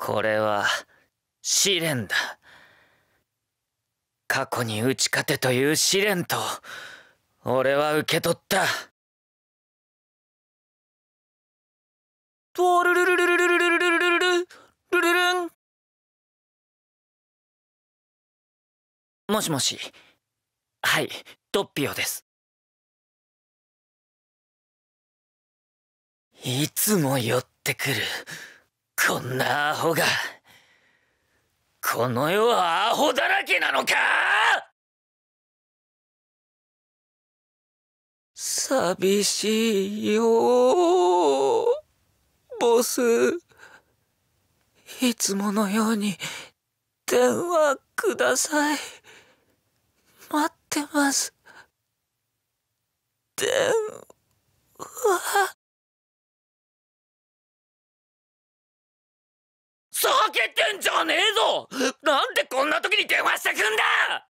これは試練だ過去に打ち勝てという試練と俺は受け取ったトルルルルルルルルルルルルルルンもしもしはいドッピオですいつも寄ってくる。こんなアホがこの世はアホだらけなのか寂しいよボスいつものように電話ください待ってます電話避けてんじゃねえぞなんでこんな時に電話してくんだ